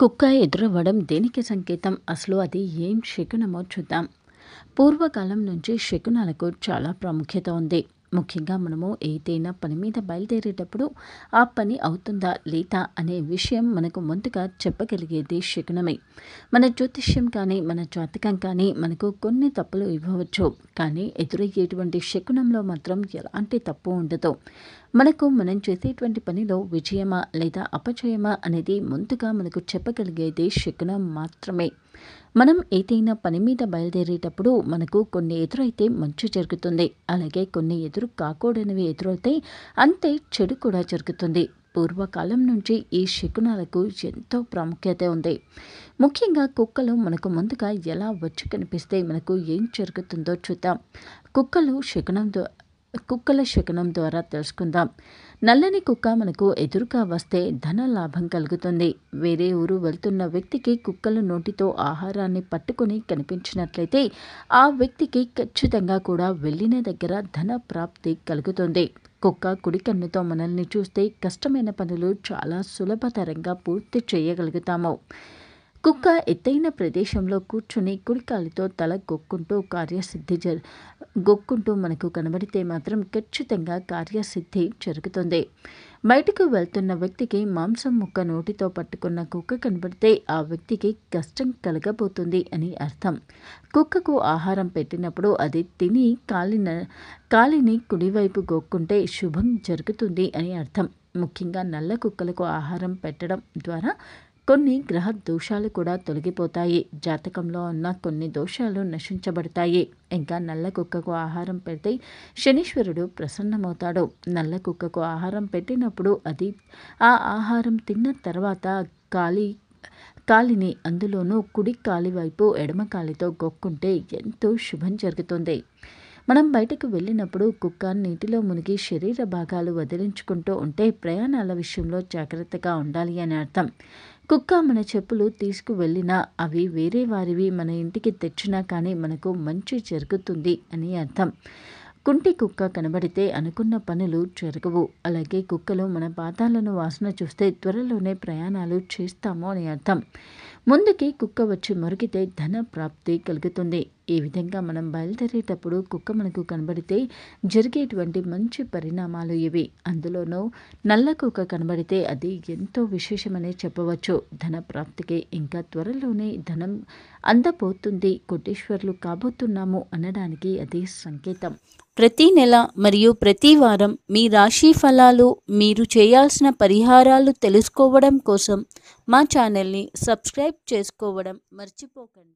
కుక్క ఎదురవ్వడం దేనికి సంకేతం అసలు అది ఏం శకునమో చూద్దాం పూర్వకాలం నుంచి శకునాలకు చాలా ప్రాముఖ్యత ఉంది ముఖ్యంగా మనము ఏదైనా పని మీద బయలుదేరేటప్పుడు ఆ పని అవుతుందా లేదా అనే విషయం మనకు ముందుగా చెప్పగలిగేది శకునమే మన జ్యోతిష్యం కానీ మన జాతకం కానీ మనకు కొన్ని తప్పులు ఇవ్వవచ్చు కానీ ఎదురయ్యేటువంటి శకునంలో మాత్రం ఎలాంటి తప్పు ఉండదు మనకు మనం చేసేటువంటి పనిలో విజయమా లేదా అపజయమా అనేది ముందుగా మనకు చెప్పగలిగేది శకునం మాత్రమే మనం ఏదైనా పని మీద బయలుదేరేటప్పుడు మనకు కొన్ని ఎదురైతే మంచి జరుగుతుంది అలాగే కొన్ని ఎదురు కాకూడనివి ఎదురైతే అంతే చెడు కూడా జరుగుతుంది పూర్వకాలం నుంచి ఈ శకునాలకు ఎంతో ప్రాముఖ్యత ఉంది ముఖ్యంగా కుక్కలు మనకు ముందుగా ఎలా వచ్చి కనిపిస్తే మనకు ఏం జరుగుతుందో చూద్దాం కుక్కలు శకునం కుక్కల శకనం ద్వారా తెలుసుకుందాం నల్లని కుక్క మనకు ఎదురుగా వస్తే ధన లాభం కలుగుతుంది వేరే ఊరు వెళ్తున్న వ్యక్తికి కుక్కల నోటితో ఆహారాన్ని పట్టుకుని కనిపించినట్లయితే ఆ వ్యక్తికి ఖచ్చితంగా కూడా వెళ్ళిన దగ్గర ధన ప్రాప్తి కలుగుతుంది కుక్క కుడి కన్నుతో మనల్ని చూస్తే కష్టమైన పనులు చాలా సులభతరంగా పూర్తి చేయగలుగుతాము కుక్క ఎత్తైన ప్రదేశంలో కూర్చుని కుడికాలితో తల గొక్కుంటూ కార్యసిద్ధి జ గొక్కుంటూ మనకు కనబడితే మాత్రం ఖచ్చితంగా కార్యసిద్ధి జరుగుతుంది బయటకు వెళ్తున్న వ్యక్తికి మాంసం ముక్క నోటితో పట్టుకున్న కుక్క కనబడితే ఆ వ్యక్తికి కష్టం కలగబోతుంది అని అర్థం కుక్కకు ఆహారం పెట్టినప్పుడు అది తిని కాలిన కాలిని కుడివైపు గొక్కుంటే శుభం జరుగుతుంది అని అర్థం ముఖ్యంగా నల్ల కుక్కలకు ఆహారం పెట్టడం ద్వారా కొన్ని గ్రహ దోషాలు కూడా తొలగిపోతాయి జాతకంలో ఉన్న కొన్ని దోషాలు నశించబడతాయి ఇంకా నల్ల కుక్కకు ఆహారం పెడితే శనీశ్వరుడు ప్రసన్నమవుతాడు నల్ల కుక్కకు ఆహారం పెట్టినప్పుడు అది ఆ ఆహారం తిన్న తర్వాత కాలి కాలిని అందులోనూ కుడి కాలి వైపు ఎడమ కాలితో గొక్కుంటే ఎంతో శుభం జరుగుతుంది మనం బయటకు వెళ్ళినప్పుడు కుక్క నీటిలో మునిగి శరీర భాగాలు వదిలించుకుంటూ ఉంటే ప్రయాణాల విషయంలో జాగ్రత్తగా ఉండాలి అని అర్థం కుక్క మన చెప్పులు తీసుకువెళ్ళినా అవి వేరే వారివి మన ఇంటికి తెచ్చినా కానీ మనకు మంచి జరుగుతుంది అని అర్థం కుంటి కుక్క కనబడితే అనుకున్న పనులు జరగవు అలాగే కుక్కలు మన పాదాలను వాసన చూస్తే త్వరలోనే ప్రయాణాలు చేస్తాము అని అర్థం ముందుకి కుక్క వచ్చి మురిగితే ధన ప్రాప్తి కలుగుతుంది ఈ విధంగా మనం బయలుదేరేటప్పుడు కుక్క మనకు కనబడితే జరిగేటువంటి మంచి పరిణామాలు ఇవి అందులోనూ నల్ల కుక్క కనబడితే అది ఎంతో విశేషమనే చెప్పవచ్చు ధన ప్రాప్తికి ఇంకా త్వరలోనే ధనం అందబోతుంది కోటేశ్వర్లు కాబోతున్నాము అనడానికి అది సంకేతం ప్రతి నెల మరియు ప్రతి వారం మీ రాశి ఫలాలు మీరు చేయాల్సిన పరిహారాలు తెలుసుకోవడం కోసం మా ఛానల్ని సబ్స్క్రైబ్ చేసుకోవడం మర్చిపోకండి